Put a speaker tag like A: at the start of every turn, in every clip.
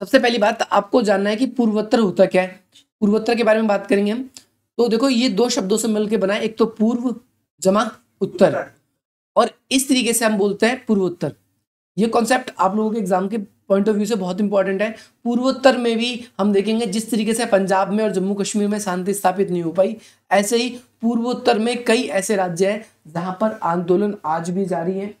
A: सबसे पहली बात आपको जानना है कि पूर्वोत्तर होता क्या है पूर्वोत्तर के बारे में बात करेंगे हम तो देखो ये दो शब्दों से मिलकर बना एक तो पूर्व जमा उत्तर और इस तरीके से हम बोलते हैं पूर्वोत्तर ये कॉन्सेप्ट आप लोगों के एग्जाम के पॉइंट ऑफ व्यू से बहुत इंपॉर्टेंट है पूर्वोत्तर में भी हम देखेंगे जिस तरीके से पंजाब में और जम्मू कश्मीर में शांति स्थापित नहीं हो पाई ऐसे ही पूर्वोत्तर में कई ऐसे राज्य हैं जहाँ पर आंदोलन आज भी जारी है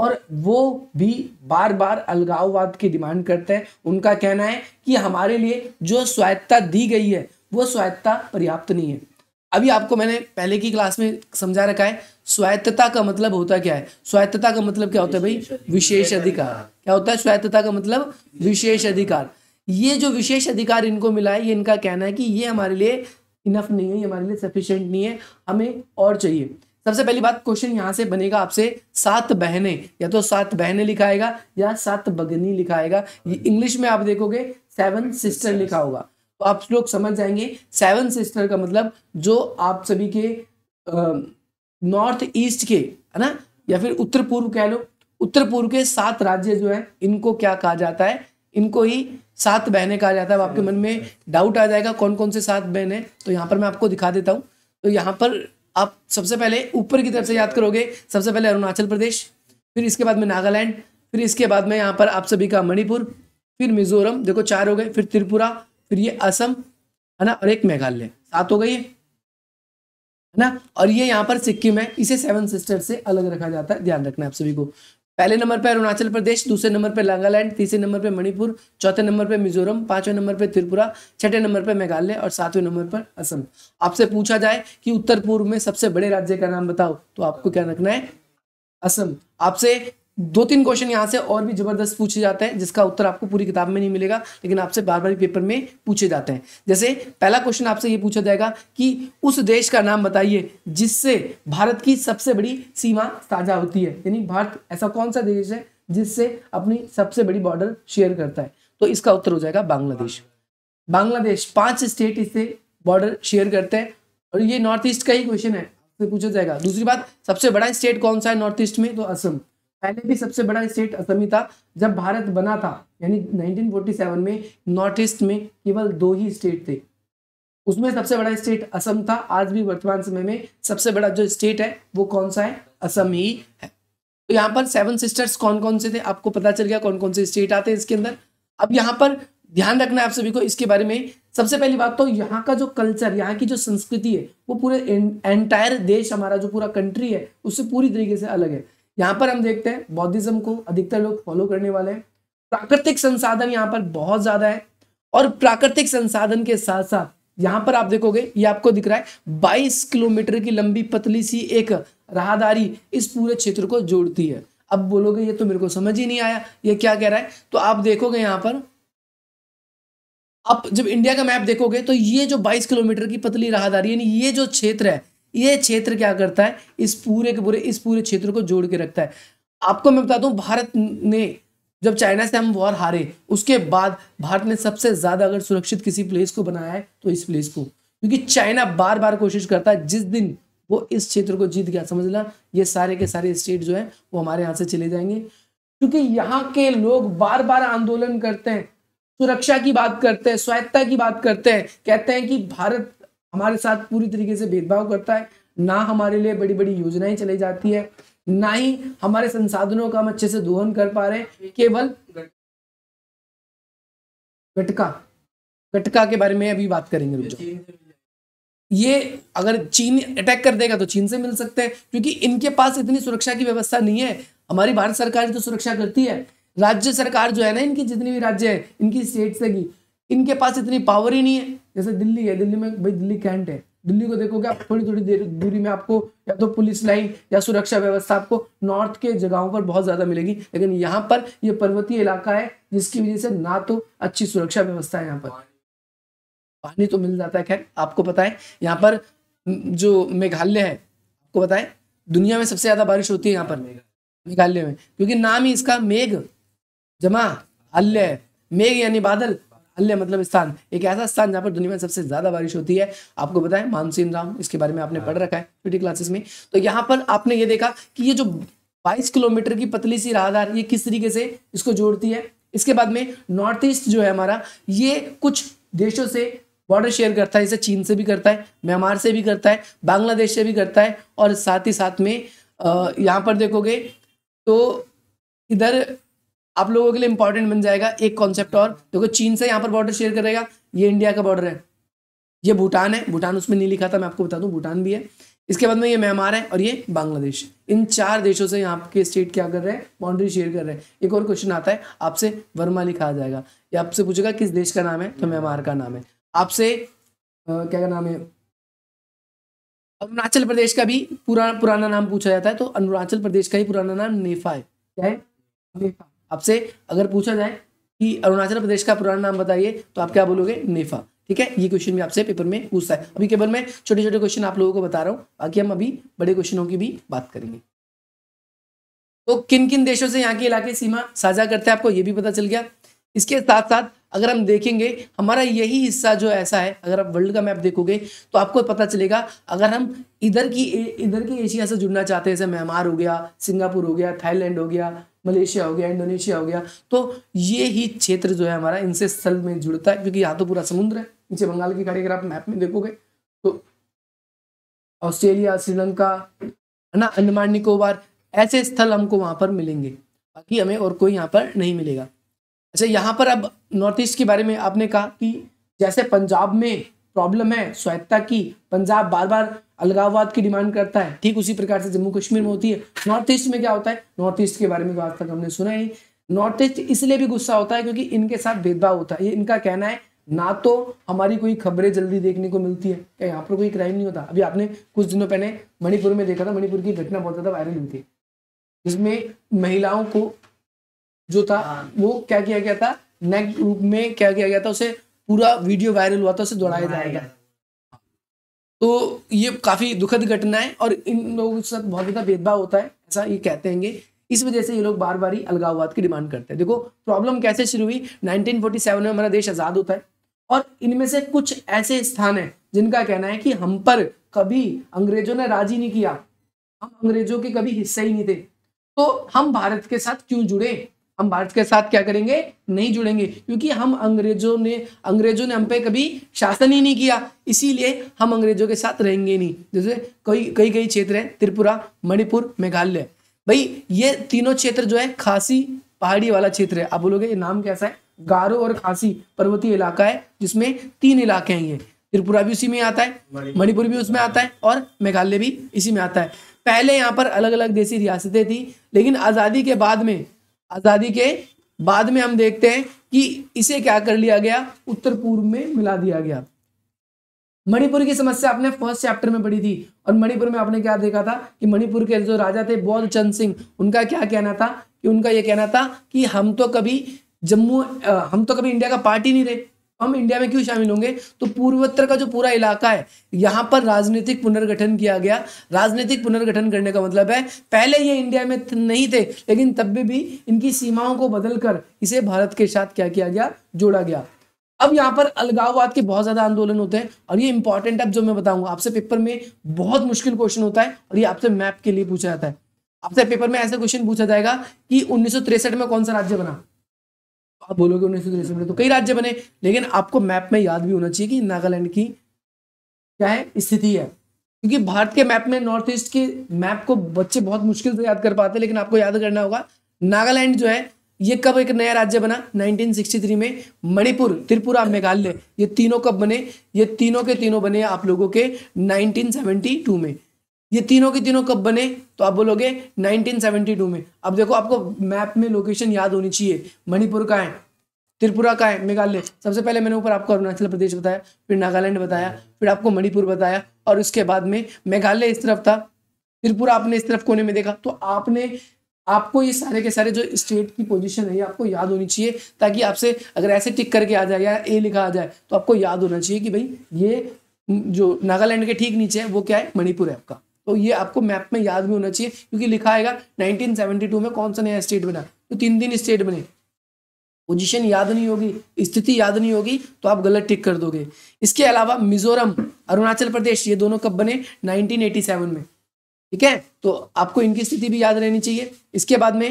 A: और वो भी बार बार अलगाववाद की डिमांड करते हैं उनका कहना है कि हमारे लिए जो स्वायत्ता दी गई है वो स्वायत्ता पर्याप्त नहीं है अभी आपको मैंने पहले की क्लास में समझा रखा है स्वायत्तता का मतलब होता क्या है स्वायत्तता का मतलब क्या होता है भाई विशेष अधिकार क्या होता है स्वायत्तता का मतलब विशेष अधिकार ये जो विशेष अधिकार इनको मिला है ये इनका कहना है कि ये हमारे लिए इनफ नहीं है ये हमारे लिए सफिशेंट नहीं है हमें और चाहिए सबसे पहली बात क्वेश्चन यहाँ से बनेगा आपसे सात बहने या तो सात बहने लिखाएगा या सात बगनी लिखाएगा ये इंग्लिश हाँ में आप देखोगे सेवन सिस्टर लिखा होगा तो आप लोग समझ जाएंगे सेवन सिस्टर का मतलब जो आप सभी के नॉर्थ ईस्ट के है ना या फिर उत्तर पूर्व कह लो उत्तर पूर्व के सात राज्य जो है इनको क्या कहा जाता है इनको ही सात बहने कहा जाता है आपके मन में डाउट आ जाएगा कौन कौन से सात बहन है तो यहाँ पर मैं आपको दिखा देता हूँ तो यहाँ पर आप सबसे पहले ऊपर की तरफ से याद करोगे सबसे पहले अरुणाचल प्रदेश फिर इसके बाद में नागालैंड फिर इसके बाद में यहाँ पर आप सभी का मणिपुर फिर मिजोरम देखो चार हो गए फिर त्रिपुरा फिर ये असम है ना और एक मेघालय सात हो गई है ना और ये यहाँ पर सिक्किम है इसे सेवन सिस्टर से अलग रखा जाता है ध्यान रखना आप सभी को पहले नंबर पर अरुणाचल प्रदेश दूसरे नंबर पर नागालैंड तीसरे नंबर पर मणिपुर चौथे नंबर पर मिजोरम पांचवें नंबर पर त्रिपुरा छठे नंबर पर मेघालय और सातवें नंबर पर असम आपसे पूछा जाए कि उत्तर पूर्व में सबसे बड़े राज्य का नाम बताओ तो आपको क्या रखना है असम आपसे दो तीन क्वेश्चन यहाँ से और भी जबरदस्त पूछे जाते हैं जिसका उत्तर आपको पूरी किताब में नहीं मिलेगा लेकिन आपसे बार बार पेपर में पूछे जाते हैं जैसे पहला क्वेश्चन आपसे ये पूछा जाएगा कि उस देश का नाम बताइए जिससे भारत की सबसे बड़ी सीमा साझा होती है यानी भारत ऐसा कौन सा देश है जिससे अपनी सबसे बड़ी बॉर्डर शेयर करता है तो इसका उत्तर हो जाएगा बांग्लादेश बांग्लादेश पांच स्टेट इससे बॉर्डर शेयर करते हैं और ये नॉर्थ ईस्ट का ही क्वेश्चन है पूछा जाएगा दूसरी बात सबसे बड़ा स्टेट कौन सा है नॉर्थ ईस्ट में तो असम पहले भी सबसे बड़ा स्टेट असमी था जब भारत बना था यानी 1947 में नॉर्थ ईस्ट में केवल दो ही स्टेट थे उसमें सबसे बड़ा स्टेट असम था आज भी वर्तमान समय में सबसे बड़ा जो स्टेट है वो कौन सा है असम ही है तो यहाँ पर सेवन सिस्टर्स कौन कौन से थे आपको पता चल गया कौन कौन से स्टेट आते हैं इसके अंदर अब यहाँ पर ध्यान रखना है आप सभी को इसके बारे में सबसे पहली बात तो यहाँ का जो कल्चर यहाँ की जो संस्कृति है वो पूरे एंटायर देश हमारा जो पूरा कंट्री है उससे पूरी तरीके से अलग है यहाँ पर हम देखते हैं बौद्धिज्म को अधिकतर लोग फॉलो करने वाले हैं प्राकृतिक संसाधन यहाँ पर बहुत ज़्यादा है और प्राकृतिक संसाधन के साथ साथ यहाँ पर आप देखोगे ये आपको दिख रहा है 22 किलोमीटर की लंबी पतली सी एक राहदारी इस पूरे क्षेत्र को जोड़ती है अब बोलोगे ये तो मेरे को समझ ही नहीं आया ये क्या कह रहा है तो आप देखोगे यहाँ पर आप जब इंडिया का मैप देखोगे तो ये जो 22 किलोमीटर की पतली राहदारी यानी ये जो क्षेत्र है ये क्षेत्र क्या करता है इस पूरे के पूरे इस पूरे क्षेत्र को जोड़ के रखता है आपको मैं बता दूं भारत ने जब चाइना से हम वॉर हारे उसके बाद भारत ने सबसे ज़्यादा अगर सुरक्षित किसी प्लेस को बनाया है तो इस प्लेस को क्योंकि चाइना बार बार कोशिश करता है जिस दिन वो इस क्षेत्र को जीत गया समझ ला ये सारे के सारे स्टेट जो है वो हमारे यहाँ से चले जाएंगे क्योंकि यहाँ के लोग बार बार आंदोलन करते हैं सुरक्षा की बात करते हैं स्वायत्ता की बात करते हैं कहते हैं कि भारत हमारे साथ पूरी तरीके से भेदभाव करता है ना हमारे लिए बड़ी बड़ी योजनाएं चली जाती है ना ही हमारे संसाधनों का हम अच्छे से दोहन कर पा रहे हैं केवल गटका गटका के बारे में अभी बात करेंगे रुक ये अगर चीन अटैक कर देगा तो चीन से मिल सकते हैं क्योंकि इनके पास इतनी सुरक्षा की व्यवस्था नहीं है हमारी भारत सरकार तो सुरक्षा करती है राज्य सरकार जो है ना इनकी जितनी भी राज्य है इनकी स्टेट से की इनके पास इतनी पावर ही नहीं है जैसे दिल्ली है दिल्ली में भाई दिल्ली कैंट है दिल्ली को देखोगे आप थोड़ी थोड़ी देर दूरी में आपको या तो पुलिस लाइन या सुरक्षा व्यवस्था आपको नॉर्थ के जगहों पर बहुत ज़्यादा मिलेगी लेकिन यहाँ पर ये पर्वतीय इलाका है जिसकी वजह से ना तो अच्छी सुरक्षा व्यवस्था है यहाँ पर पानी तो मिल जाता है खैर आपको पता है यहाँ पर जो मेघालय है आपको पता है दुनिया में सबसे ज़्यादा बारिश होती है यहाँ पर मेघालय में क्योंकि नाम ही इसका मेघ जमा हल्य है मेघ यानी बादल हल्ले मतलब स्थान एक ऐसा स्थान जहाँ पर दुनिया में सबसे ज़्यादा बारिश होती है आपको पता मानसिन मानसून राम इसके बारे में आपने हाँ। पढ़ रखा है क्लासेस में तो यहाँ पर आपने ये देखा कि ये जो 22 किलोमीटर की पतली सी राहदार ये किस तरीके से इसको जोड़ती है इसके बाद में नॉर्थ ईस्ट जो है हमारा ये कुछ देशों से बॉर्डर शेयर करता है इसे चीन से भी करता है म्यांमार से भी करता है बांग्लादेश से भी करता है और साथ ही साथ में यहाँ पर देखोगे तो इधर आप लोगों के लिए इंपॉर्टेंट बन जाएगा एक कॉन्सेप्ट और देखो तो चीन से यहाँ पर बॉर्डर शेयर करेगा ये इंडिया का बॉर्डर है ये भूटान है भूटान उसमें नहीं लिखा था मैं आपको बता दूँ भूटान भी है इसके बाद में ये म्यांमार है और ये बांग्लादेश इन चार देशों से यहाँ के स्टेट क्या कर रहे हैं बाउंड्री शेयर कर रहे हैं एक और क्वेश्चन आता है आपसे वर्मा लिखा जाएगा ये आपसे पूछेगा किस देश का नाम है तो म्यांमार का नाम है आपसे क्या का नाम है अरुणाचल प्रदेश का भी पूरा पुराना नाम पूछा जाता है तो अरुणाचल प्रदेश का ही पुराना नाम नेफा है क्या है नेफा आपसे अगर पूछा जाए कि अरुणाचल प्रदेश का पुराना नाम बताइए तो आप क्या बोलोगे नेफा ठीक है ये क्वेश्चन भी आपसे पेपर में पूछता है अभी केवल मैं छोटे छोटे क्वेश्चन आप लोगों को बता रहा हूँ बाकी हम अभी बड़े क्वेश्चनों की भी बात करेंगे तो किन किन देशों से यहाँ की इलाके सीमा साझा करते हैं आपको ये भी पता चल गया इसके साथ साथ अगर हम देखेंगे हमारा यही हिस्सा जो ऐसा है अगर आप वर्ल्ड का मैप देखोगे तो आपको पता चलेगा अगर हम इधर की इधर की एशिया से जुड़ना चाहते हैं जैसे म्यांमार हो गया सिंगापुर हो गया थाईलैंड हो गया मलेशिया हो गया इंडोनेशिया हो गया तो ये ही क्षेत्र जो है हमारा इनसे सल में जुड़ता है क्योंकि यहाँ तो पूरा समुद्र है नीचे बंगाल की खाड़ी अगर आप मैप में देखोगे तो ऑस्ट्रेलिया श्रीलंका है ना अंडमान निकोबार ऐसे स्थल हमको वहाँ पर मिलेंगे बाकी हमें और कोई यहाँ पर नहीं मिलेगा अच्छा यहाँ पर अब नॉर्थ ईस्ट के बारे में आपने कहा कि जैसे पंजाब में प्रॉब्लम है स्वायत्ता की पंजाब बार बार अलगाववाद की डिमांड करता है ठीक उसी प्रकार से जम्मू कश्मीर में होती है नॉर्थ ईस्ट में क्या होता है नॉर्थ ईस्ट के बारे में तो आज तक हमने सुना ही नॉर्थ ईस्ट इसलिए भी गुस्सा होता है क्योंकि इनके साथ भेदभाव होता है ये इनका कहना है ना तो हमारी कोई खबरें जल्दी देखने को मिलती है क्या यहाँ पर कोई क्राइम नहीं होता अभी आपने कुछ दिनों पहले मणिपुर में देखा था मणिपुर की घटना बहुत ज़्यादा वायरल हुई थी जिसमें महिलाओं को जो था हाँ। वो क्या किया गया था नेक रूप में क्या किया गया था उसे पूरा वीडियो वायरल हुआ था उसे दौड़ाया जाएगा तो ये काफ़ी दुखद घटना है और इन लोगों के साथ बहुत ज़्यादा भेदभाव होता है ऐसा ये कहते हैं इस वजह से ये लोग बार बार ही अलगाववाद की डिमांड करते हैं देखो प्रॉब्लम कैसे शुरू हुई 1947 में हमारा देश आज़ाद होता है और इनमें से कुछ ऐसे स्थान है जिनका कहना है कि हम पर कभी अंग्रेजों ने राजी नहीं किया हम अंग्रेजों के कभी हिस्से ही नहीं थे तो हम भारत के साथ क्यों जुड़े हम भारत के साथ क्या करेंगे नहीं जुड़ेंगे क्योंकि हम अंग्रेजों ने अंग्रेजों ने हम पे कभी शासन ही नहीं किया इसीलिए हम अंग्रेजों के साथ रहेंगे नहीं जैसे कई कई कई क्षेत्र हैं त्रिपुरा मणिपुर मेघालय भाई ये तीनों क्षेत्र जो है खासी पहाड़ी वाला क्षेत्र है आप बोलोगे ये नाम कैसा है गारो और खासी पर्वतीय इलाका है जिसमें तीन इलाके हैं ये त्रिपुरा भी उसी में आता है मणिपुर भी उसमें आता है और मेघालय भी इसी में आता है पहले यहाँ पर अलग अलग देसी रियासतें थी लेकिन आज़ादी के बाद में आज़ादी के बाद में हम देखते हैं कि इसे क्या कर लिया गया उत्तर पूर्व में मिला दिया गया मणिपुर की समस्या आपने फर्स्ट चैप्टर में पढ़ी थी और मणिपुर में आपने क्या देखा था कि मणिपुर के जो राजा थे बौद्ध चंद सिंह उनका क्या कहना था कि उनका यह कहना था कि हम तो कभी जम्मू हम तो कभी इंडिया का पार्ट ही नहीं रहे हम इंडिया में क्यों शामिल होंगे तो पूर्वोत्तर का जो पूरा इलाका है यहां पर राजनीतिक पुनर्गठन किया गया राजनीतिक पुनर्गठन करने का मतलब है पहले ये इंडिया में नहीं थे लेकिन तब भी, भी इनकी सीमाओं को बदलकर इसे भारत के साथ क्या किया गया जोड़ा गया अब यहाँ पर अलगाववाद के बहुत ज्यादा आंदोलन होते हैं और ये इंपॉर्टेंट अब जो मैं बताऊंगा आपसे पेपर में बहुत मुश्किल क्वेश्चन होता है और ये आपसे मैप के लिए पूछा जाता है आपसे पेपर में ऐसा क्वेश्चन पूछा जाएगा कि उन्नीस में कौन सा राज्य बना आप बोलोगे उन्नीस सौ तिरासी में तो कई राज्य बने लेकिन आपको मैप में याद भी होना चाहिए कि नागालैंड की क्या है स्थिति है क्योंकि भारत के मैप में नॉर्थ ईस्ट के मैप को बच्चे बहुत मुश्किल से याद कर पाते हैं लेकिन आपको याद करना होगा नागालैंड जो है ये कब एक नया राज्य बना 1963 में मणिपुर त्रिपुरा मेघालय ये तीनों कब बने ये तीनों के तीनों बने आप लोगों के 1972 में ये तीनों के तीनों कब बने तो आप बोलोगे 1972 में अब देखो आपको मैप में लोकेशन याद होनी चाहिए मणिपुर का है त्रिपुरा का है मेघालय सबसे पहले मैंने ऊपर आपको अरुणाचल प्रदेश बताया फिर नागालैंड बताया फिर आपको मणिपुर बताया और उसके बाद में मेघालय इस तरफ था त्रिपुरा आपने इस तरफ कोने में देखा तो आपने आपको ये सारे के सारे जो स्टेट की पोजीशन है आपको याद होनी चाहिए ताकि आपसे अगर ऐसे टिक करके आ जाए या ए लिखा आ जाए तो आपको याद होना चाहिए कि भाई ये जो नागालैंड के ठीक नीचे है वो क्या है मणिपुर है आपका तो ये आपको मैप में याद भी होना चाहिए क्योंकि लिखा आएगा 1972 में कौन सा नया स्टेट बना तो तीन तीन स्टेट बने पोजीशन याद नहीं होगी स्थिति याद नहीं होगी तो आप गलत टिक कर दोगे इसके अलावा मिजोरम अरुणाचल प्रदेश ये दोनों कब बने 1987 में ठीक है तो आपको इनकी स्थिति भी याद रहनी चाहिए इसके बाद में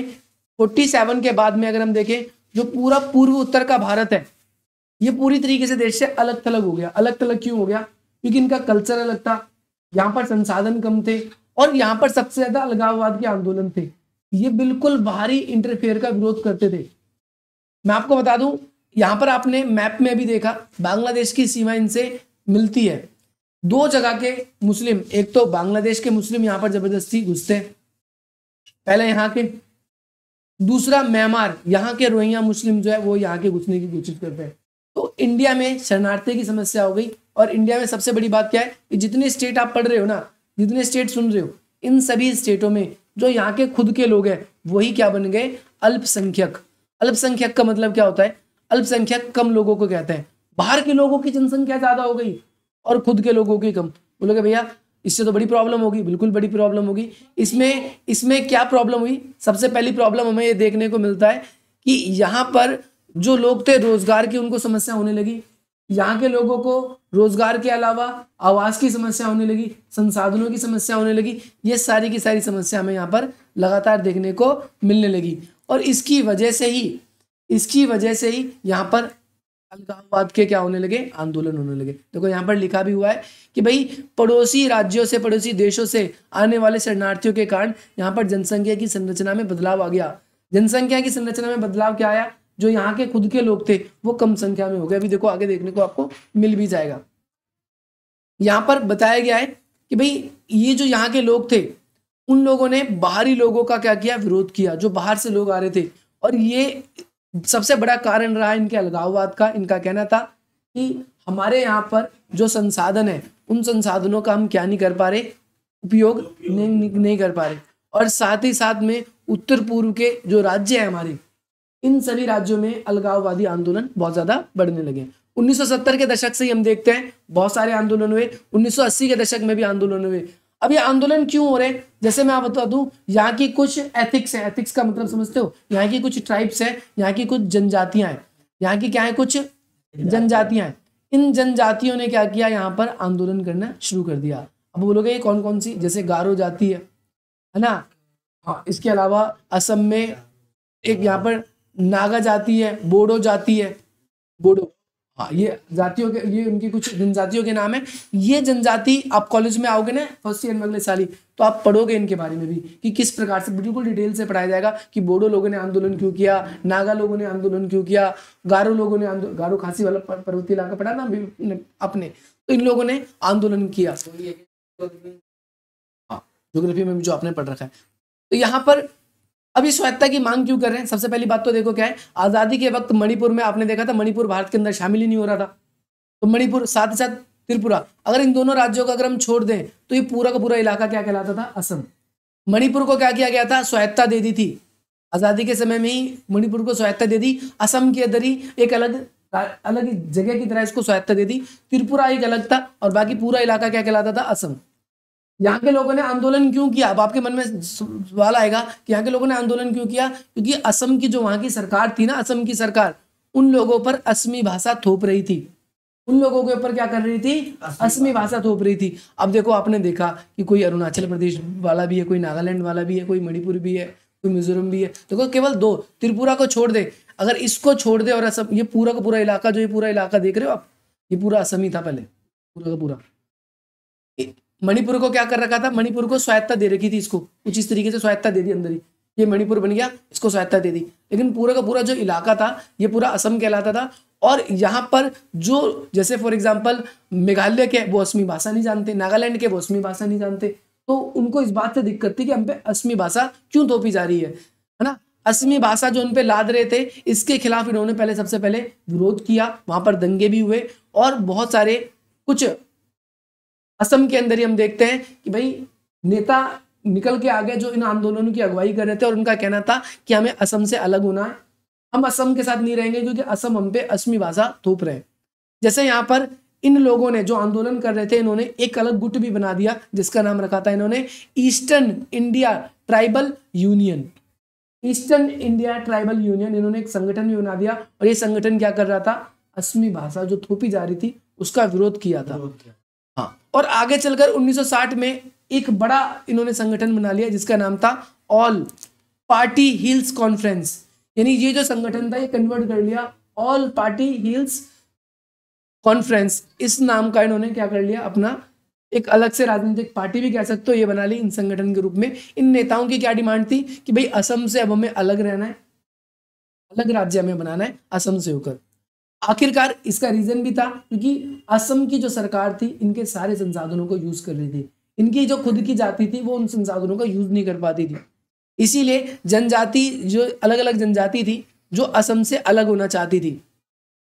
A: 47 के बाद में अगर हम देखें जो पूरा पूर्व उत्तर का भारत है ये पूरी तरीके से देश से अलग थलग हो गया अलग थलग क्यों हो गया क्योंकि इनका कल्चर अलग था यहाँ पर संसाधन कम थे और यहाँ पर सबसे ज्यादा अलगाववाद के आंदोलन थे ये बिल्कुल बाहरी इंटरफेयर का विरोध करते थे मैं आपको बता दूं यहाँ पर आपने मैप में भी देखा बांग्लादेश की सीमा इनसे मिलती है दो जगह के मुस्लिम एक तो बांग्लादेश के मुस्लिम यहाँ पर जबरदस्ती घुसते हैं पहले यहाँ के दूसरा म्यांमार यहाँ के रोहिंग्या मुस्लिम जो है वो यहाँ के घुसने की कोशिश करते हैं तो इंडिया में शरणार्थी की समस्या हो गई और इंडिया में सबसे बड़ी बात क्या है कि जितने स्टेट आप पढ़ रहे हो ना जितने स्टेट सुन रहे हो इन सभी स्टेटों में जो यहाँ के खुद के लोग हैं वही क्या बन गए अल्पसंख्यक अल्पसंख्यक का मतलब क्या होता है अल्पसंख्यक कम लोगों को कहते हैं बाहर के लोगों की जनसंख्या ज़्यादा हो गई और खुद के लोगों की कम बोलोगे भैया इससे तो बड़ी प्रॉब्लम होगी बिल्कुल बड़ी प्रॉब्लम होगी इसमें इसमें क्या प्रॉब्लम हुई सबसे पहली प्रॉब्लम हमें ये देखने को मिलता है कि यहाँ पर जो लोग थे रोजगार की उनको समस्या होने लगी यहाँ के लोगों को रोजगार के अलावा आवास की समस्या होने लगी संसाधनों की समस्या होने लगी ये सारी की सारी समस्या हमें यहाँ पर लगातार देखने को मिलने लगी और इसकी वजह से ही इसकी वजह से ही यहाँ पर अलगाववाद के क्या होने लगे आंदोलन होने लगे देखो तो यहाँ पर लिखा भी हुआ है कि भाई पड़ोसी राज्यों से पड़ोसी देशों से आने वाले शरणार्थियों के कारण यहाँ पर जनसंख्या की संरचना में बदलाव आ गया जनसंख्या की संरचना में बदलाव क्या आया जो यहाँ के खुद के लोग थे वो कम संख्या में हो गए अभी देखो आगे देखने को आपको मिल भी जाएगा यहाँ पर बताया गया है कि भाई ये जो यहाँ के लोग थे उन लोगों ने बाहरी लोगों का क्या किया विरोध किया जो बाहर से लोग आ रहे थे और ये सबसे बड़ा कारण रहा इनके अलगाववाद का इनका कहना था कि हमारे यहाँ पर जो संसाधन है उन संसाधनों का हम क्या नहीं कर पा रहे उपयोग नहीं, नहीं कर पा रहे और साथ ही साथ में उत्तर पूर्व के जो राज्य है हमारे इन सभी राज्यों में अलगाववादी आंदोलन बहुत ज्यादा बढ़ने लगे 1970 के दशक से ही हम देखते हैं बहुत सारे आंदोलन हुए 1980 के दशक में भी आंदोलन हुए अब ये आंदोलन क्यों हो रहे हैं जैसे मैं आप बता दूं यहाँ की कुछ एथिक्स है एथिक्स का मतलब समझते हो यहाँ की कुछ ट्राइब्स है यहाँ की कुछ जनजातियां हैं यहाँ की क्या है कुछ जनजातियां इन जनजातियों ने क्या किया यहाँ पर आंदोलन करना शुरू कर दिया अब बोलोगे ये कौन कौन सी जैसे गारो जाति है है ना हाँ इसके अलावा असम में एक यहाँ पर नागा जाति है बोडो जाति है बोडो हाँ ये जातियों के ये उनकी कुछ जनजातियों के नाम है ये जनजाति आप कॉलेज में आओगे ना फर्स्ट ईयर में अगले साल ही तो आप पढ़ोगे इनके बारे में भी कि किस प्रकार से बिल्कुल डिटेल से पढ़ाया जाएगा कि बोडो लोगों ने आंदोलन क्यों किया नागा लोगों ने आंदोलन क्यों किया गारो लोगों ने आंदोलन गारो खांसी वाला पर्वतीय इलाका पढ़ा ना अपने तो इन लोगों ने आंदोलन किया हाँ जोग्राफी में भी जो आपने पढ़ रखा है तो यहाँ पर अभी स्वायत्ता की मांग क्यों कर रहे हैं सबसे पहली बात तो देखो क्या है आज़ादी के वक्त मणिपुर में आपने देखा था मणिपुर भारत के अंदर शामिल ही नहीं हो रहा था तो मणिपुर साथ ही साथ त्रिपुरा अगर इन दोनों राज्यों का अगर हम छोड़ दें तो ये पूरा का पूरा इलाका क्या कहलाता था असम मणिपुर को क्या किया गया था स्वायत्ता दे दी थी आज़ादी के समय में ही मणिपुर को स्वायत्ता दे दी असम के अंदर ही एक अलग अलग जगह की तरह इसको स्वायत्ता दे दी त्रिपुरा एक अलग था और बाकी पूरा इलाका क्या कहलाता था असम यहाँ के लोगों ने आंदोलन क्यों किया अब आपके मन में सवाल आएगा कि यहाँ के लोगों ने आंदोलन क्यों किया क्योंकि असम की जो वहां की सरकार थी ना असम की सरकार उन लोगों पर असमी भाषा थोप रही थी उन लोगों के ऊपर क्या कर रही थी असमी भाषा थोप रही थी अब देखो आपने देखा कि कोई अरुणाचल प्रदेश वाला भी है कोई नागालैंड वाला भी है कोई मणिपुर भी है कोई मिजोरम भी है देखो केवल दो त्रिपुरा को छोड़ दे अगर इसको छोड़ दे और असम ये पूरा का पूरा इलाका जो ये पूरा इलाका देख रहे हो आप ये पूरा असम ही था पहले पूरा का पूरा मणिपुर को क्या कर रखा था मणिपुर को स्वायत्ता दे रखी थी इसको कुछ इस तरीके से स्वायत्ता दे दी अंदर ही ये मणिपुर बन गया इसको स्वायत्ता दे दी लेकिन पूरा का पूरा जो इलाका था ये पूरा असम कहलाता था और यहाँ पर जो जैसे फॉर एग्जाम्पल मेघालय के वो असमी भाषा नहीं जानते नागालैंड के वो असमी भाषा नहीं जानते तो उनको इस बात से दिक्कत थी कि हम पे असमी भाषा क्यों थोपी जा रही है है ना असमी भाषा जो उन लाद रहे थे इसके खिलाफ इन्होंने पहले सबसे पहले विरोध किया वहां पर दंगे भी हुए और बहुत सारे कुछ असम के अंदर ही हम देखते हैं कि भाई नेता निकल के आ गए जो इन आंदोलनों की अगुवाई कर रहे थे और उनका कहना था कि हमें असम से अलग होना है हम असम के साथ नहीं रहेंगे क्योंकि असम हम पे असमी भाषा थोप रहे हैं जैसे यहाँ पर इन लोगों ने जो आंदोलन कर रहे थे इन्होंने एक अलग गुट भी बना दिया जिसका नाम रखा था इन्होंने Eastern India Tribal Union Eastern India Tribal Union इन्होंने एक संगठन भी बना दिया और ये संगठन क्या कर रहा था असमी भाषा जो थोपी जा रही थी उसका विरोध किया था हाँ और आगे चलकर 1960 में एक बड़ा इन्होंने संगठन बना लिया जिसका नाम था ऑल पार्टी हिल्स कॉन्फ्रेंस यानी ये जो संगठन था ये कन्वर्ट कर लिया ऑल पार्टी हिल्स कॉन्फ्रेंस इस नाम का इन्होंने क्या कर लिया अपना एक अलग से राजनीतिक पार्टी भी कह सकते हो ये बना ली इन संगठन के रूप में इन नेताओं की क्या डिमांड थी कि भाई असम से अब हमें अलग रहना है अलग राज्य हमें बनाना है असम से होकर आखिरकार इसका रीजन भी था क्योंकि असम की जो सरकार थी इनके सारे संसाधनों को यूज कर रही थी इनकी जो खुद की जाति थी वो उन संसाधनों का यूज नहीं कर पाती थी इसीलिए जनजाति जो अलग अलग जनजाति थी जो असम से अलग होना चाहती थी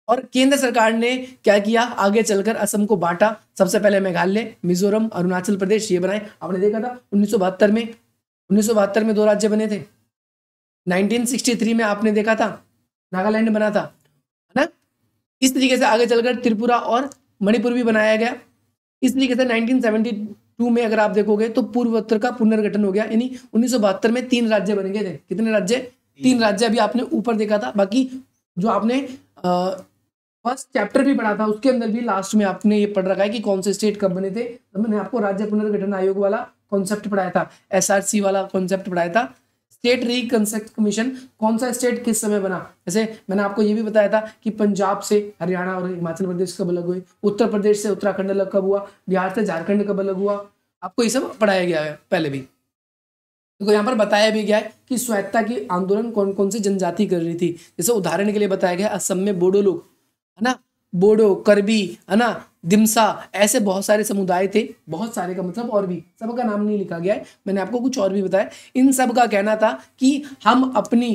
A: और केंद्र सरकार ने क्या किया आगे चलकर असम को बांटा सबसे पहले मेघालय मिजोरम अरुणाचल प्रदेश ये बनाए आपने देखा था उन्नीस में उन्नीस में दो राज्य बने थे नाइनटीन में आपने देखा था नागालैंड बना था इस तरीके से आगे चलकर त्रिपुरा और मणिपुर भी बनाया गया इस तरीके से 1972 में अगर आप देखोगे तो पूर्वोत्तर का पुनर्गठन हो गया यानी उन्नीस में तीन राज्य बन गए थे कितने राज्य तीन राज्य अभी आपने ऊपर देखा था बाकी जो आपने फर्स्ट चैप्टर भी पढ़ा था उसके अंदर भी लास्ट में आपने ये पढ़ रखा है कि कौन से स्टेट कब बने थे तो मैंने आपको राज्य पुनर्गठन आयोग वाला कॉन्सेप्ट पढ़ाया था एसआरसी वाला कॉन्सेप्ट पढ़ाया था स्टेट रिकंस्ट्रक्ट कमीशन कौन सा स्टेट किस समय बना जैसे मैंने आपको ये भी बताया था कि पंजाब से हरियाणा और हिमाचल प्रदेश कब अलग हुए उत्तर प्रदेश से उत्तराखंड अलग कब हुआ बिहार से झारखंड कब अलग हुआ आपको ये सब पढ़ाया गया है पहले भी तो यहाँ पर बताया भी गया है कि स्वायत्ता की आंदोलन कौन कौन सी जनजाति कर रही थी जैसे उदाहरण के लिए बताया गया असम में बोडो लोग है ना बोडो करबी है ना दिमसा ऐसे बहुत सारे समुदाय थे बहुत सारे का मतलब और भी सबका नाम नहीं लिखा गया है मैंने आपको कुछ और भी बताया इन सब का कहना था कि हम अपनी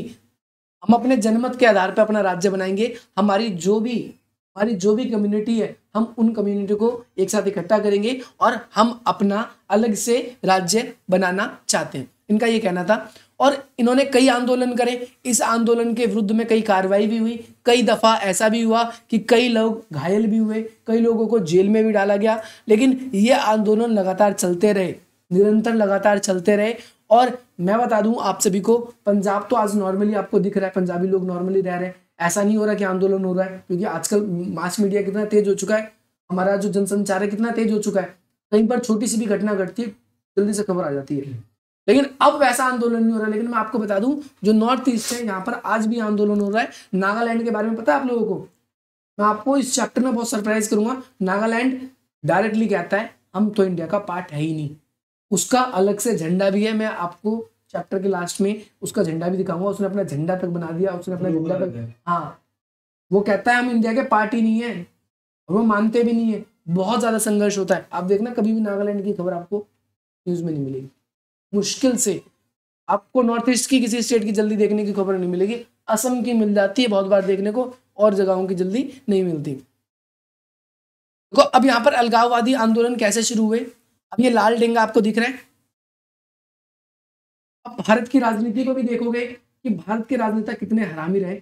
A: हम अपने जनमत के आधार पर अपना राज्य बनाएंगे हमारी जो भी हमारी जो भी कम्युनिटी है हम उन कम्युनिटी को एक साथ इकट्ठा करेंगे और हम अपना अलग से राज्य बनाना चाहते हैं इनका ये कहना था और इन्होंने कई आंदोलन करे इस आंदोलन के विरुद्ध में कई कार्रवाई भी हुई कई दफ़ा ऐसा भी हुआ कि कई लोग घायल भी हुए कई लोगों को जेल में भी डाला गया लेकिन ये आंदोलन लगातार चलते रहे निरंतर लगातार चलते रहे और मैं बता दूं आप सभी को पंजाब तो आज नॉर्मली आपको दिख रहा है पंजाबी लोग नॉर्मली रह रहे हैं ऐसा नहीं हो रहा कि आंदोलन हो रहा है क्योंकि आजकल मास मीडिया कितना तेज हो चुका है हमारा जो जनसंचार है कितना तेज हो चुका है कहीं पर छोटी सी भी घटना घटती है जल्दी से खबर आ जाती है लेकिन अब वैसा आंदोलन नहीं हो रहा लेकिन मैं आपको बता दूं जो नॉर्थ ईस्ट है यहाँ पर आज भी आंदोलन हो रहा है नागालैंड के बारे में पता है आप लोगों को मैं आपको इस चैप्टर में बहुत सरप्राइज करूंगा नागालैंड डायरेक्टली कहता है हम तो इंडिया का पार्ट है ही नहीं उसका अलग से झंडा भी है मैं आपको चैप्टर के लास्ट में उसका झंडा भी दिखाऊंगा उसने अपना झंडा तक बना दिया उसने अपना झंडा तक हाँ वो कहता है हम इंडिया के पार्ट ही नहीं है और वो मानते भी नहीं है बहुत ज्यादा संघर्ष होता है आप देखना कभी भी नागालैंड की खबर आपको न्यूज में नहीं मिलेगी मुश्किल से आपको नॉर्थ ईस्ट की किसी स्टेट की जल्दी देखने की खबर नहीं मिलेगी असम की मिल जाती है बहुत बार देखने को और जगहों की जल्दी नहीं मिलती देखो अब यहाँ पर अलगाववादी आंदोलन कैसे शुरू हुए अब ये लाल डेंगा आपको दिख रहा है अब भारत की राजनीति को भी देखोगे कि भारत के राजनेता कितने हरामी रहे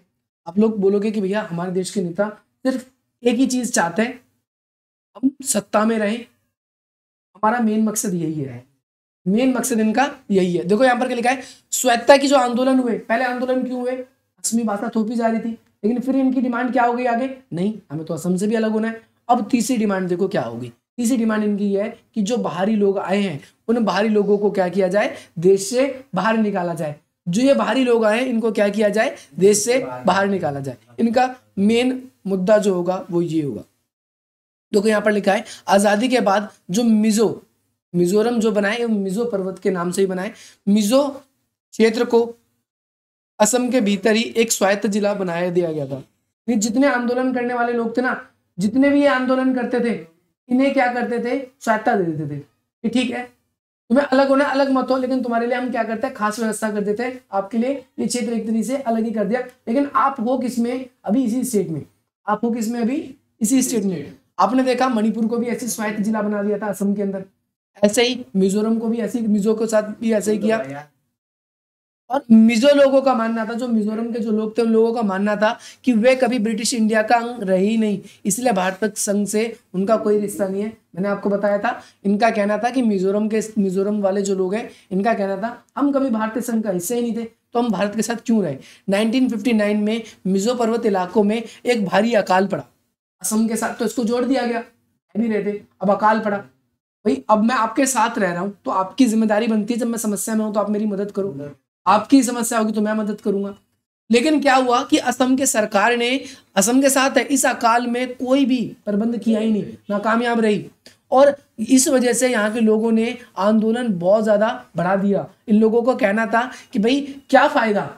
A: आप लोग बोलोगे कि भैया हमारे देश के नेता सिर्फ एक ही चीज चाहते हैं हम सत्ता में रहें हमारा मेन मकसद यही है मेन मकसद इनका यही है देखो यहाँ पर क्या लिखा है स्वेच्छता की जो आंदोलन हुए पहले आंदोलन क्यों हुए असमी भाषा थोपी जा रही थी लेकिन फिर इनकी डिमांड क्या हो गई आगे नहीं हमें तो असम से भी अलग होना है अब तीसरी डिमांड देखो क्या होगी तीसरी डिमांड इनकी यह है कि जो बाहरी लोग आए हैं उन बाहरी लोगों को क्या किया जाए देश से बाहर निकाला जाए जो ये बाहरी लोग आए इनको क्या किया जाए देश से बाहर निकाला जाए इनका मेन मुद्दा जो होगा वो ये होगा देखो यहाँ पर लिखा है आज़ादी के बाद जो मिजो मिजोरम जो बनाए मिजो पर्वत के नाम से ही बनाए मिजो क्षेत्र को असम के भीतर ही एक स्वायत्त जिला बनाया दिया गया था जितने आंदोलन करने वाले लोग थे ना जितने भी ये आंदोलन करते थे इन्हें क्या करते थे स्वायत्ता दे देते थे कि ठीक है तुम्हें अलग होना अलग मत हो लेकिन तुम्हारे लिए हम क्या करते हैं खास व्यवस्था कर देते हैं आपके लिए ये क्षेत्र एक तरीके से अलग ही कर दिया लेकिन आप हो किस में अभी इसी स्टेट में आप हो किस में अभी इसी स्टेट में आपने देखा मणिपुर को भी ऐसी स्वायत्त जिला बना दिया था असम के अंदर ऐसे ही मिजोरम को भी ऐसे ही मिजो के साथ भी ऐसे ही किया और मिजो लोगों का मानना था जो मिजोरम के जो लोग थे उन लोगों का मानना था कि वे कभी ब्रिटिश इंडिया का अंग रहे ही नहीं इसलिए भारत संघ से उनका कोई रिश्ता नहीं है मैंने आपको बताया था इनका कहना था कि मिजोरम के मिजोरम वाले जो लोग हैं इनका कहना था हम कभी भारतीय संघ का हिस्सा ही नहीं थे तो हम भारत के साथ क्यों रहे नाइनटीन में मिजो पर्वत इलाकों में एक भारी अकाल पड़ा असम के साथ तो इसको जोड़ दिया गया नहीं रहते अब अकाल पड़ा भाई अब मैं आपके साथ रह रहा हूँ तो आपकी जिम्मेदारी बनती है जब मैं समस्या में हूँ तो आप मेरी मदद करो आपकी समस्या होगी तो मैं मदद करूंगा लेकिन क्या हुआ कि असम के सरकार ने असम के साथ है इस अकाल में कोई भी प्रबंध किया ही नहीं नाकामयाब रही और इस वजह से यहाँ के लोगों ने आंदोलन बहुत ज़्यादा बढ़ा दिया इन लोगों को कहना था कि भाई क्या फ़ायदा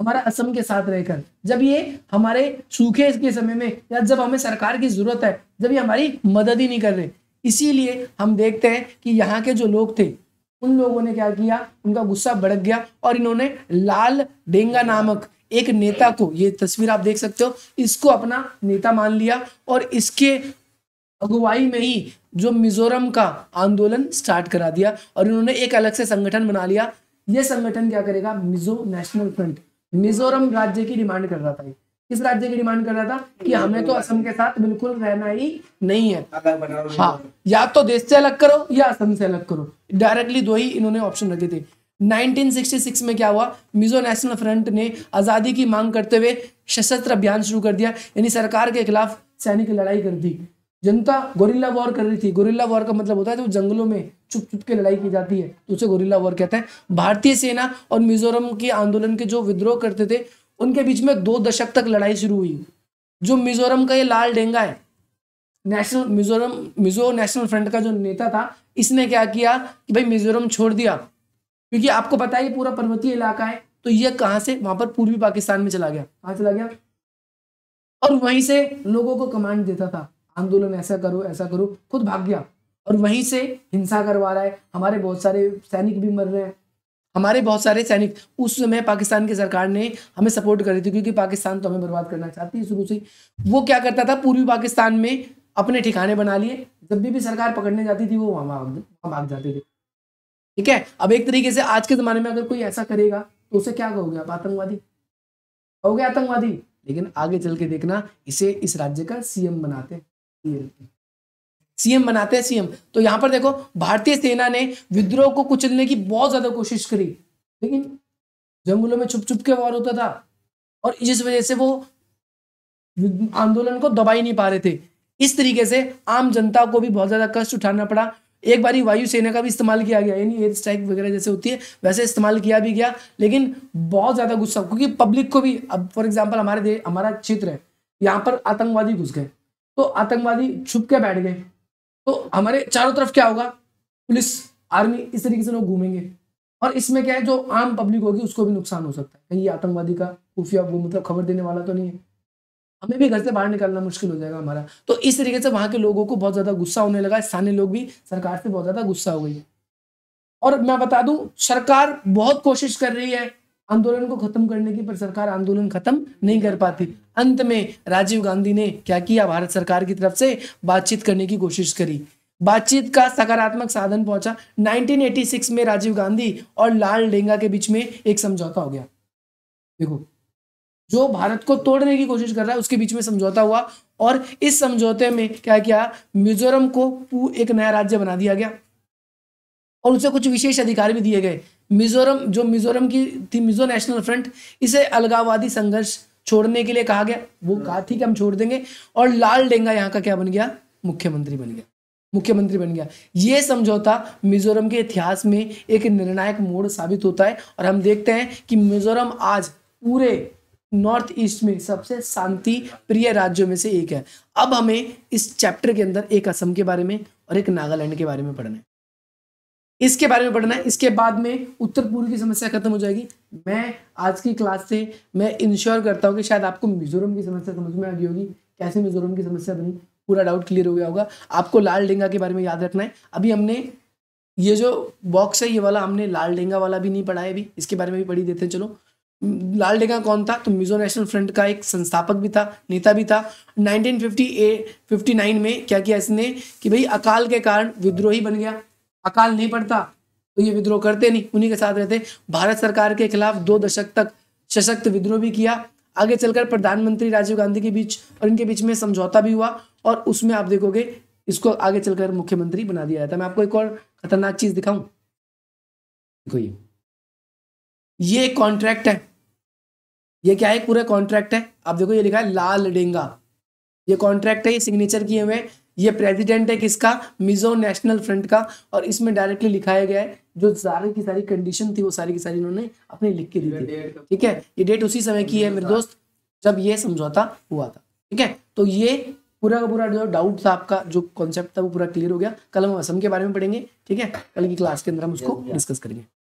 A: हमारा असम के साथ रहकर जब ये हमारे सूखे के समय में या जब हमें सरकार की ज़रूरत है जब ये हमारी मदद ही नहीं कर रहे इसीलिए हम देखते हैं कि यहाँ के जो लोग थे उन लोगों ने क्या किया उनका गुस्सा भड़क गया और इन्होंने लाल डेंगा नामक एक नेता को ये तस्वीर आप देख सकते हो इसको अपना नेता मान लिया और इसके अगुवाई में ही जो मिजोरम का आंदोलन स्टार्ट करा दिया और इन्होंने एक अलग से संगठन बना लिया ये संगठन क्या करेगा मिजो नेशनल फ्रंट मिजोरम राज्य की डिमांड कर रहा था किस राज्य की डिमांड कर रहा था कि हमें तो असम के साथ बिल्कुल रहना ही नहीं है हाँ तो। या तो देश से अलग करो या असम से अलग करो डायरेक्टली दो ही इन्होंने ऑप्शन रखे थे 1966 में क्या हुआ मिजो नेशनल फ्रंट ने आज़ादी की मांग करते हुए सशस्त्र अभियान शुरू कर दिया यानी सरकार के खिलाफ सैनिक लड़ाई कर दी जनता गोरिल्ला वॉर कर रही थी गोरिल्ला वॉर का मतलब होता है जो तो जंगलों में चुप चुप के लड़ाई की जाती है तो उसे गोरिल्ला वॉर कहते हैं भारतीय सेना और मिजोरम के आंदोलन के जो विद्रोह करते थे उनके बीच में दो दशक तक लड़ाई शुरू हुई जो मिजोरम का ये लाल डेंगा है National Mizoram Mizo National Front का जो नेता था इसने क्या किया कि भाई मिजोरम छोड़ दिया क्योंकि आपको पता है ये पूरा पर्वतीय इलाका है तो ये कहाँ से वहां पर पूर्वी पाकिस्तान में चला गया कहां चला गया और वहीं से लोगों को कमांड देता था आंदोलन ऐसा करो ऐसा करो खुद भाग गया और वहीं से हिंसा करवा रहा है हमारे बहुत सारे सैनिक भी मर रहे हैं हमारे बहुत सारे सैनिक उस समय पाकिस्तान की सरकार ने हमें सपोर्ट करी थी क्योंकि पाकिस्तान तो हमें बर्बाद करना चाहती है शुरू से वो क्या करता था पूर्वी पाकिस्तान में अपने ठिकाने बना लिए जब भी भी सरकार पकड़ने जाती थी वो वहाँ वहाँ भाग जाते थे ठीक है अब एक तरीके से आज के ज़माने में अगर कोई ऐसा करेगा तो उसे क्या कहोगे आप आतंकवादी कहोगे आतंकवादी लेकिन आगे चल के देखना इसे इस राज्य का सीएम बनाते हैं सीएम बनाते हैं सीएम तो यहाँ पर देखो भारतीय सेना ने विद्रोह को कुचलने की बहुत ज्यादा कोशिश करी लेकिन जंगलों में छुप छुप के वार होता था और जिस वजह से वो आंदोलन को दबा ही नहीं पा रहे थे इस तरीके से आम जनता को भी बहुत ज्यादा कष्ट उठाना पड़ा एक बारी वायुसेना का भी इस्तेमाल किया गया यानी एयर स्ट्राइक वगैरह जैसे होती है वैसे इस्तेमाल किया भी गया लेकिन बहुत ज़्यादा गुस्सा क्योंकि पब्लिक को भी अब फॉर एग्जाम्पल हमारे हमारा क्षेत्र है यहाँ पर आतंकवादी घुस गए तो आतंकवादी छुप के बैठ गए तो हमारे चारों तरफ क्या होगा पुलिस आर्मी इस तरीके से लोग घूमेंगे और इसमें क्या है जो आम पब्लिक होगी उसको भी नुकसान हो सकता है कहीं आतंकवादी का खुफिया वो मतलब खबर देने वाला तो नहीं है हमें भी घर से बाहर निकलना मुश्किल हो जाएगा हमारा तो इस तरीके से वहाँ के लोगों को बहुत ज़्यादा गुस्सा होने लगा स्थानीय लोग भी सरकार से बहुत ज़्यादा गुस्सा हो गई है और मैं बता दूं सरकार बहुत कोशिश कर रही है आंदोलन को खत्म करने की पर सरकार आंदोलन खत्म नहीं कर पाती अंत में राजीव गांधी ने क्या किया भारत सरकार की तरफ से बातचीत करने की कोशिश करी बातचीत का सकारात्मक साधन पहुंचा 1986 में राजीव गांधी और लाल डेंगा के बीच में एक समझौता हो गया देखो जो भारत को तोड़ने की कोशिश कर रहा है उसके बीच में समझौता हुआ और इस समझौते में क्या किया मिजोरम को एक नया राज्य बना दिया गया और उसे कुछ विशेष अधिकार भी दिए गए मिजोरम जो मिजोरम की थी मिजो नेशनल फ्रंट इसे अलगाववादी संघर्ष छोड़ने के लिए कहा गया वो हाँ। कहा थी कि हम छोड़ देंगे और लाल डेंगा यहाँ का क्या बन गया मुख्यमंत्री बन गया मुख्यमंत्री बन गया ये समझौता मिजोरम के इतिहास में एक निर्णायक मोड़ साबित होता है और हम देखते हैं कि मिजोरम आज पूरे नॉर्थ ईस्ट में सबसे शांति प्रिय राज्यों में से एक है अब हमें इस चैप्टर के अंदर एक असम के बारे में और एक नागालैंड के बारे में पढ़ना है इसके बारे में पढ़ना है इसके बाद में उत्तर पूर्व की समस्या खत्म हो जाएगी मैं आज की क्लास से मैं इंश्योर करता हूँ कि शायद आपको मिजोरम की समस्या समझ में आ गई होगी कैसे मिजोरम की समस्या बनी पूरा डाउट क्लियर हो गया होगा आपको लाल डेंगा के बारे में याद रखना है अभी हमने ये जो बॉक्स है ये वाला हमने लाल डेंगा वाला भी नहीं पढ़ा है अभी इसके बारे में भी पढ़ी देते हैं चलो लाल डेगा कौन था तो मिजो नेशनल फ्रंट का एक संस्थापक भी था नेता भी था 1958 59 में क्या किया इसने कि भाई अकाल के कारण विद्रोही बन गया अकाल नहीं पड़ता तो ये विद्रोह करते नहीं उन्हीं के साथ रहते भारत सरकार के खिलाफ दो दशक तक सशक्त विद्रोह भी किया आगे चलकर प्रधानमंत्री राजीव गांधी के बीच और इनके बीच में समझौता भी हुआ और उसमें आप देखोगे इसको आगे चलकर मुख्यमंत्री बना दिया जाता मैं आपको एक और खतरनाक चीज दिखाऊं देखो ये ये कॉन्ट्रैक्ट है ये क्या है पूरा कॉन्ट्रैक्ट है आप देखो ये लिखा है लाल डेंगा ये कॉन्ट्रैक्ट है ये सिग्नेचर किए हुए ये प्रेसिडेंट है किसका मिजो नेशनल फ्रंट का और इसमें डायरेक्टली लिखाया गया है जो सारी की सारी कंडीशन थी वो सारी की सारी इन्होंने अपने लिख के दी थी ठीक है ये डेट उसी समय की है मेरे दोस्त जब ये समझौता हुआ था ठीक है तो ये पूरा का पूरा जो डाउट था आपका जो कॉन्सेप्ट था वो पूरा क्लियर हो गया कल हम असम के बारे में पढ़ेंगे ठीक है कल की क्लास के अंदर हम उसको डिस्कस करेंगे